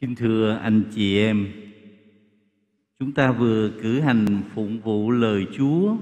Kính thưa anh chị em, chúng ta vừa cử hành phụng vụ lời Chúa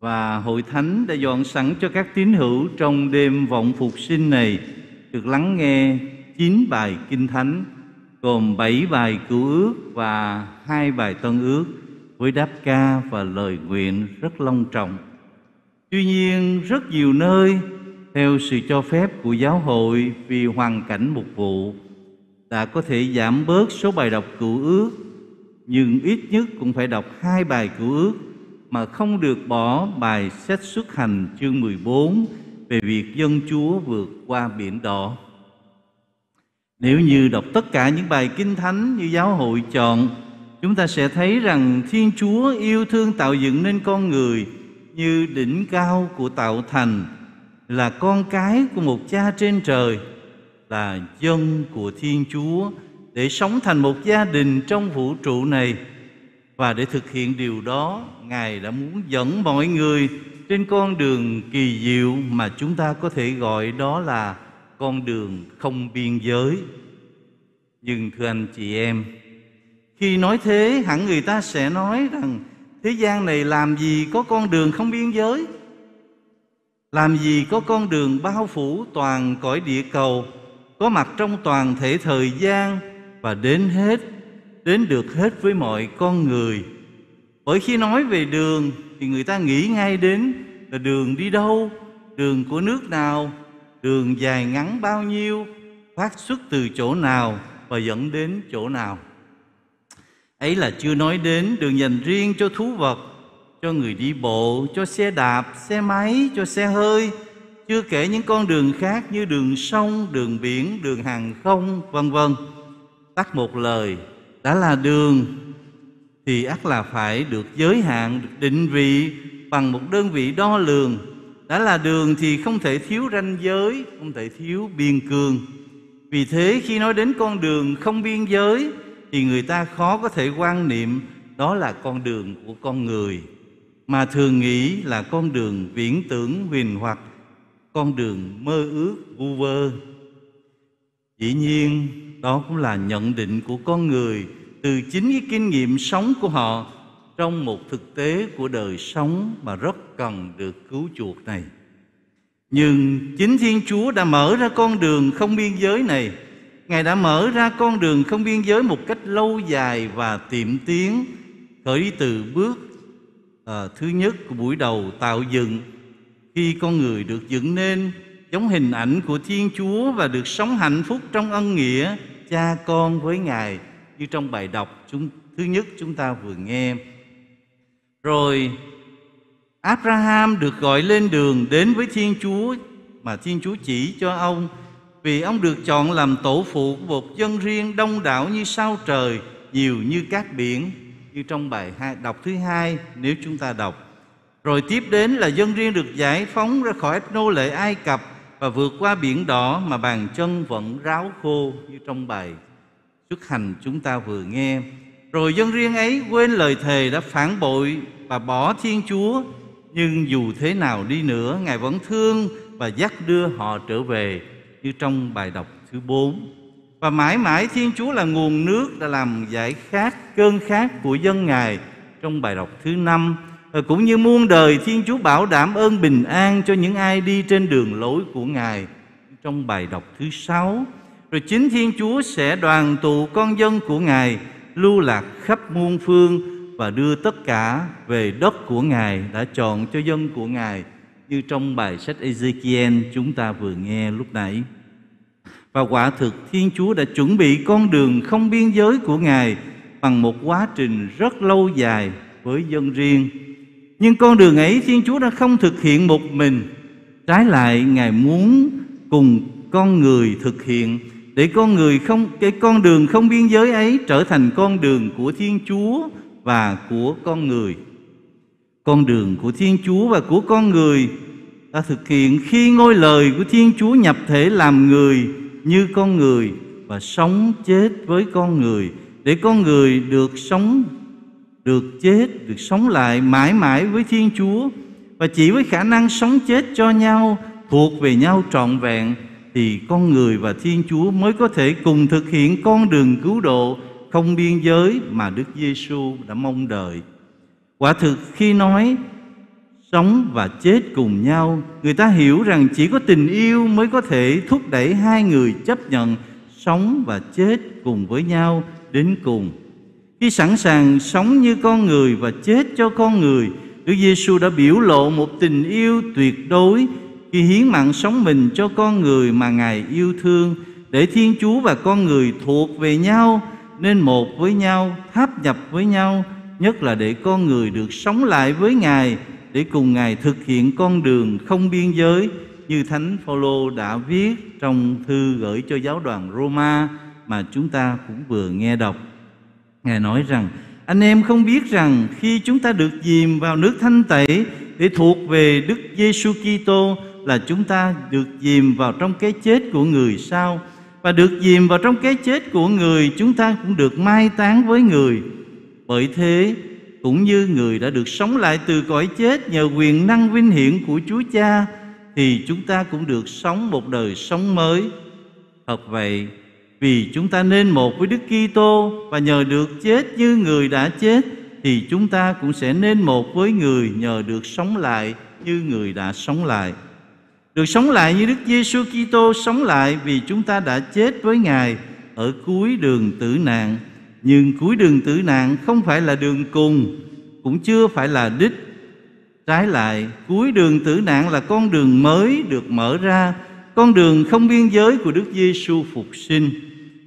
và hội thánh đã dọn sẵn cho các tín hữu trong đêm vọng phục sinh này được lắng nghe 9 bài kinh thánh gồm 7 bài cứu ước và hai bài tân ước với đáp ca và lời nguyện rất long trọng. Tuy nhiên rất nhiều nơi theo sự cho phép của giáo hội vì hoàn cảnh mục vụ là có thể giảm bớt số bài đọc cựu ước nhưng ít nhất cũng phải đọc hai bài cựu ước mà không được bỏ bài sách xuất hành chương 14 về việc dân Chúa vượt qua biển đỏ. Nếu như đọc tất cả những bài kinh thánh như giáo hội chọn, chúng ta sẽ thấy rằng Thiên Chúa yêu thương tạo dựng nên con người như đỉnh cao của tạo thành là con cái của một cha trên trời – là dân của Thiên Chúa để sống thành một gia đình trong vũ trụ này và để thực hiện điều đó Ngài đã muốn dẫn mọi người trên con đường kỳ diệu mà chúng ta có thể gọi đó là con đường không biên giới. Nhưng thưa anh chị em, khi nói thế hẳn người ta sẽ nói rằng thế gian này làm gì có con đường không biên giới? Làm gì có con đường bao phủ toàn cõi địa cầu? có mặt trong toàn thể thời gian và đến hết đến được hết với mọi con người bởi khi nói về đường thì người ta nghĩ ngay đến là đường đi đâu đường của nước nào đường dài ngắn bao nhiêu phát xuất từ chỗ nào và dẫn đến chỗ nào ấy là chưa nói đến đường dành riêng cho thú vật cho người đi bộ cho xe đạp xe máy cho xe hơi chưa kể những con đường khác như đường sông, đường biển, đường hàng không, vân vân. Tắt một lời, đã là đường thì ắt là phải được giới hạn, được định vị bằng một đơn vị đo lường. Đã là đường thì không thể thiếu ranh giới, không thể thiếu biên cương. Vì thế khi nói đến con đường không biên giới thì người ta khó có thể quan niệm đó là con đường của con người mà thường nghĩ là con đường viễn tưởng huyền hoặc con đường mơ ước vu vơ dĩ nhiên đó cũng là nhận định của con người từ chính cái kinh nghiệm sống của họ trong một thực tế của đời sống mà rất cần được cứu chuộc này nhưng chính thiên chúa đã mở ra con đường không biên giới này ngài đã mở ra con đường không biên giới một cách lâu dài và tiệm tiến khởi từ bước à, thứ nhất của buổi đầu tạo dựng khi con người được dựng nên giống hình ảnh của Thiên Chúa và được sống hạnh phúc trong ân nghĩa cha con với Ngài như trong bài đọc chúng, thứ nhất chúng ta vừa nghe. Rồi Abraham được gọi lên đường đến với Thiên Chúa mà Thiên Chúa chỉ cho ông vì ông được chọn làm tổ phụ của một dân riêng đông đảo như sao trời, nhiều như các biển, như trong bài hai, đọc thứ hai nếu chúng ta đọc. Rồi tiếp đến là dân riêng được giải phóng ra khỏi nô lệ Ai Cập và vượt qua biển đỏ mà bàn chân vẫn ráo khô như trong bài xuất hành chúng ta vừa nghe. Rồi dân riêng ấy quên lời thề đã phản bội và bỏ Thiên Chúa, nhưng dù thế nào đi nữa, Ngài vẫn thương và dắt đưa họ trở về như trong bài đọc thứ 4. Và mãi mãi Thiên Chúa là nguồn nước đã làm giải khát cơn khát của dân Ngài trong bài đọc thứ 5 Ờ, cũng như muôn đời Thiên Chúa bảo đảm ơn bình an cho những ai đi trên đường lối của Ngài trong bài đọc thứ sáu rồi chính Thiên Chúa sẽ đoàn tụ con dân của Ngài lưu lạc khắp muôn phương và đưa tất cả về đất của Ngài đã chọn cho dân của Ngài như trong bài sách Ezekiel chúng ta vừa nghe lúc nãy. Và quả thực Thiên Chúa đã chuẩn bị con đường không biên giới của Ngài bằng một quá trình rất lâu dài với dân riêng nhưng con đường ấy Thiên Chúa đã không thực hiện một mình Trái lại Ngài muốn cùng con người thực hiện Để con người không cái con đường không biên giới ấy Trở thành con đường của Thiên Chúa và của con người Con đường của Thiên Chúa và của con người Ta thực hiện khi ngôi lời của Thiên Chúa nhập thể làm người như con người Và sống chết với con người Để con người được sống được chết, được sống lại mãi mãi với Thiên Chúa và chỉ với khả năng sống chết cho nhau, thuộc về nhau trọn vẹn thì con người và Thiên Chúa mới có thể cùng thực hiện con đường cứu độ không biên giới mà Đức Giêsu đã mong đợi. Quả thực khi nói sống và chết cùng nhau, người ta hiểu rằng chỉ có tình yêu mới có thể thúc đẩy hai người chấp nhận sống và chết cùng với nhau đến cùng khi sẵn sàng sống như con người và chết cho con người, Đức Giêsu đã biểu lộ một tình yêu tuyệt đối khi hiến mạng sống mình cho con người mà Ngài yêu thương để Thiên Chúa và con người thuộc về nhau nên một với nhau, tháp nhập với nhau, nhất là để con người được sống lại với Ngài để cùng Ngài thực hiện con đường không biên giới như Thánh Phaolô đã viết trong thư gửi cho giáo đoàn Roma mà chúng ta cũng vừa nghe đọc. Ngài nói rằng anh em không biết rằng khi chúng ta được dìm vào nước thanh tẩy để thuộc về Đức Giêsu Kitô là chúng ta được dìm vào trong cái chết của người sao và được dìm vào trong cái chết của người chúng ta cũng được mai táng với người bởi thế cũng như người đã được sống lại từ cõi chết nhờ quyền năng vinh hiển của Chúa Cha thì chúng ta cũng được sống một đời sống mới thật vậy vì chúng ta nên một với Đức Kitô và nhờ được chết như người đã chết thì chúng ta cũng sẽ nên một với người nhờ được sống lại như người đã sống lại. Được sống lại như Đức Giêsu Kitô sống lại vì chúng ta đã chết với Ngài ở cuối đường tử nạn. Nhưng cuối đường tử nạn không phải là đường cùng, cũng chưa phải là đích. Trái lại, cuối đường tử nạn là con đường mới được mở ra con đường không biên giới của Đức Giêsu phục sinh,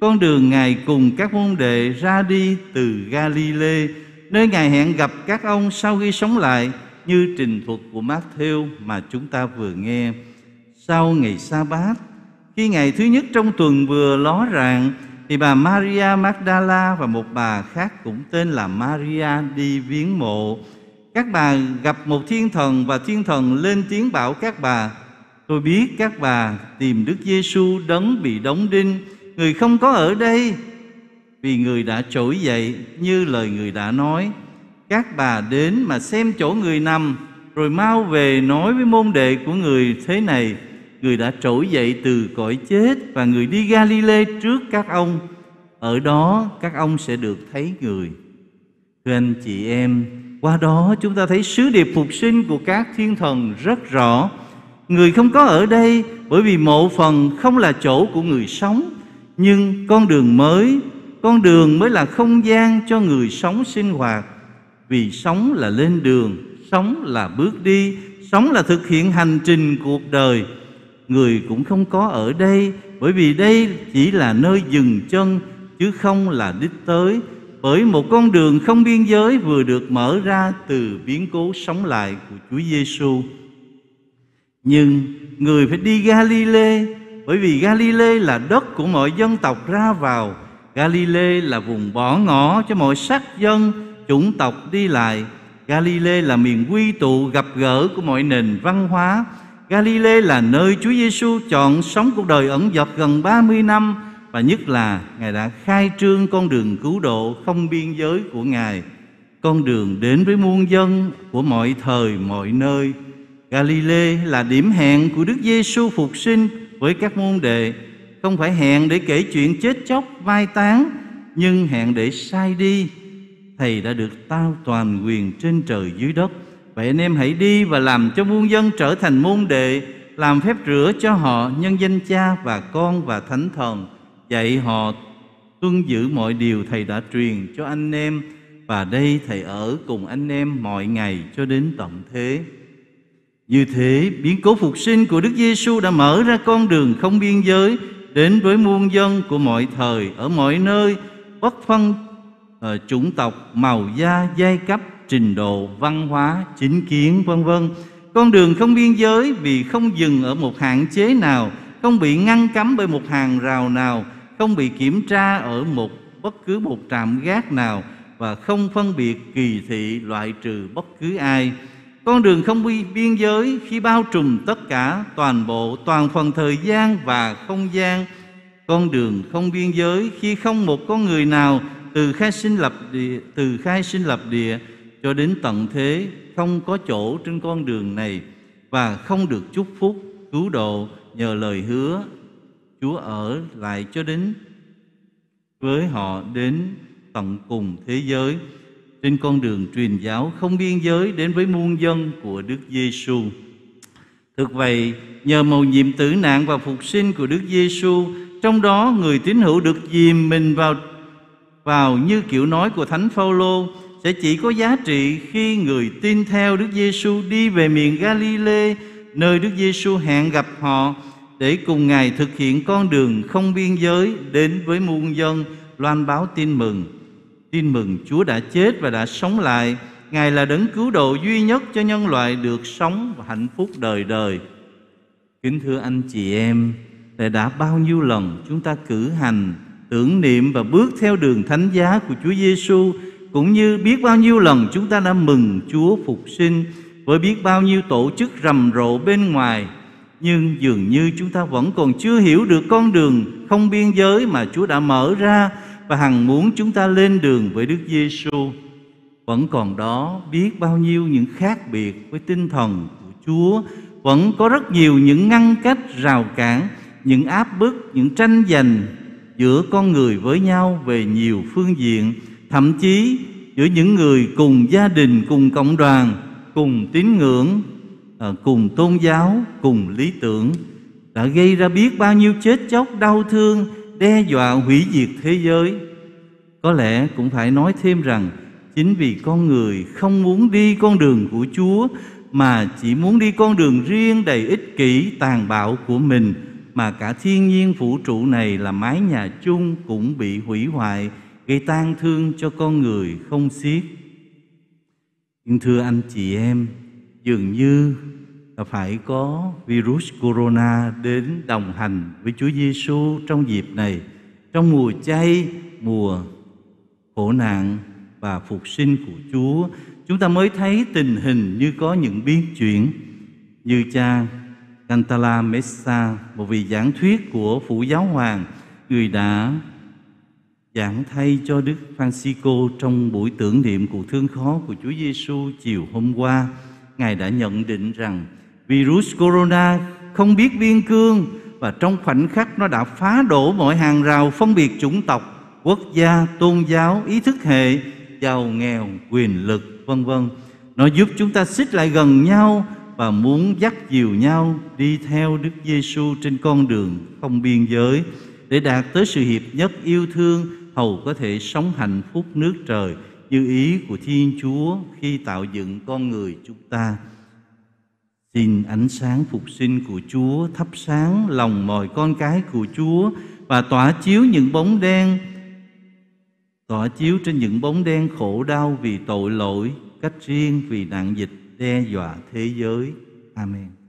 con đường Ngài cùng các môn đệ ra đi từ Galilee, nơi Ngài hẹn gặp các ông sau khi sống lại như trình thuật của Matthew mà chúng ta vừa nghe. Sau ngày sa bát, khi ngày thứ nhất trong tuần vừa ló rạng, thì bà Maria Magdala và một bà khác cũng tên là Maria đi viếng mộ. Các bà gặp một thiên thần và thiên thần lên tiếng bảo các bà Tôi biết các bà tìm Đức Giêsu đấng bị đóng đinh, người không có ở đây vì người đã trỗi dậy như lời người đã nói. Các bà đến mà xem chỗ người nằm rồi mau về nói với môn đệ của người thế này: Người đã trỗi dậy từ cõi chết và người đi Galile trước các ông. Ở đó các ông sẽ được thấy người. Thưa anh chị em, qua đó chúng ta thấy sứ điệp phục sinh của các thiên thần rất rõ Người không có ở đây bởi vì mộ phần không là chỗ của người sống, nhưng con đường mới, con đường mới là không gian cho người sống sinh hoạt. Vì sống là lên đường, sống là bước đi, sống là thực hiện hành trình cuộc đời. Người cũng không có ở đây bởi vì đây chỉ là nơi dừng chân chứ không là đích tới bởi một con đường không biên giới vừa được mở ra từ biến cố sống lại của Chúa Giêsu nhưng người phải đi Galilee bởi vì Galilee là đất của mọi dân tộc ra vào Galilee là vùng bỏ ngỏ cho mọi sắc dân chủng tộc đi lại Galilee là miền quy tụ gặp gỡ của mọi nền văn hóa Galilee là nơi Chúa Giêsu chọn sống cuộc đời ẩn dật gần 30 năm và nhất là Ngài đã khai trương con đường cứu độ không biên giới của Ngài, con đường đến với muôn dân của mọi thời mọi nơi Galilee là điểm hẹn của Đức Giêsu phục sinh với các môn đệ, không phải hẹn để kể chuyện chết chóc mai táng, nhưng hẹn để sai đi. Thầy đã được tao toàn quyền trên trời dưới đất. Vậy anh em hãy đi và làm cho muôn dân trở thành môn đệ, làm phép rửa cho họ nhân danh Cha và Con và Thánh Thần, dạy họ tuân giữ mọi điều thầy đã truyền cho anh em và đây thầy ở cùng anh em mọi ngày cho đến tận thế. Như thế, biến cố phục sinh của Đức Giêsu đã mở ra con đường không biên giới đến với muôn dân của mọi thời, ở mọi nơi, bất phân uh, chủng tộc, màu da, giai cấp, trình độ, văn hóa, chính kiến, vân vân. Con đường không biên giới vì không dừng ở một hạn chế nào, không bị ngăn cấm bởi một hàng rào nào, không bị kiểm tra ở một bất cứ một trạm gác nào và không phân biệt kỳ thị loại trừ bất cứ ai con đường không bi, biên giới khi bao trùm tất cả toàn bộ toàn phần thời gian và không gian con đường không biên giới khi không một con người nào từ khai sinh lập địa từ khai sinh lập địa cho đến tận thế không có chỗ trên con đường này và không được chúc phúc cứu độ nhờ lời hứa Chúa ở lại cho đến với họ đến tận cùng thế giới trên con đường truyền giáo không biên giới đến với muôn dân của Đức Giêsu. Thực vậy, nhờ mầu nhiệm tử nạn và phục sinh của Đức Giêsu, trong đó người tín hữu được dìm mình vào vào như kiểu nói của Thánh Phaolô sẽ chỉ có giá trị khi người tin theo Đức Giêsu đi về miền Galilee, nơi Đức Giêsu hẹn gặp họ để cùng Ngài thực hiện con đường không biên giới đến với muôn dân loan báo tin mừng Tin mừng Chúa đã chết và đã sống lại. Ngài là đấng cứu độ duy nhất cho nhân loại được sống và hạnh phúc đời đời. Kính thưa anh chị em, để đã bao nhiêu lần chúng ta cử hành, tưởng niệm và bước theo đường thánh giá của Chúa Giêsu cũng như biết bao nhiêu lần chúng ta đã mừng Chúa phục sinh với biết bao nhiêu tổ chức rầm rộ bên ngoài nhưng dường như chúng ta vẫn còn chưa hiểu được con đường không biên giới mà Chúa đã mở ra và hằng muốn chúng ta lên đường với Đức Giêsu vẫn còn đó biết bao nhiêu những khác biệt với tinh thần của Chúa vẫn có rất nhiều những ngăn cách rào cản những áp bức những tranh giành giữa con người với nhau về nhiều phương diện thậm chí giữa những người cùng gia đình cùng cộng đoàn cùng tín ngưỡng ờ, cùng tôn giáo cùng lý tưởng đã gây ra biết bao nhiêu chết chóc đau thương đe dọa hủy diệt thế giới. Có lẽ cũng phải nói thêm rằng chính vì con người không muốn đi con đường của Chúa mà chỉ muốn đi con đường riêng đầy ích kỷ tàn bạo của mình mà cả thiên nhiên vũ trụ này là mái nhà chung cũng bị hủy hoại gây tan thương cho con người không xiết. Nhưng thưa anh chị em, dường như phải có virus corona đến đồng hành với Chúa Giêsu trong dịp này, trong mùa chay, mùa khổ nạn và phục sinh của Chúa, chúng ta mới thấy tình hình như có những biến chuyển. Như cha Cantala Mesa, một vị giảng thuyết của Phủ Giáo Hoàng, người đã giảng thay cho Đức Francisco trong buổi tưởng niệm cuộc thương khó của Chúa Giêsu chiều hôm qua, Ngài đã nhận định rằng Virus corona không biết biên cương và trong khoảnh khắc nó đã phá đổ mọi hàng rào phân biệt chủng tộc, quốc gia, tôn giáo, ý thức hệ, giàu nghèo, quyền lực, vân vân. Nó giúp chúng ta xích lại gần nhau và muốn dắt dìu nhau đi theo Đức Giêsu trên con đường không biên giới để đạt tới sự hiệp nhất yêu thương hầu có thể sống hạnh phúc nước trời như ý của Thiên Chúa khi tạo dựng con người chúng ta. Xin ánh sáng phục sinh của Chúa thắp sáng lòng mọi con cái của Chúa và tỏa chiếu những bóng đen tỏa chiếu trên những bóng đen khổ đau vì tội lỗi, cách riêng vì nạn dịch đe dọa thế giới. Amen.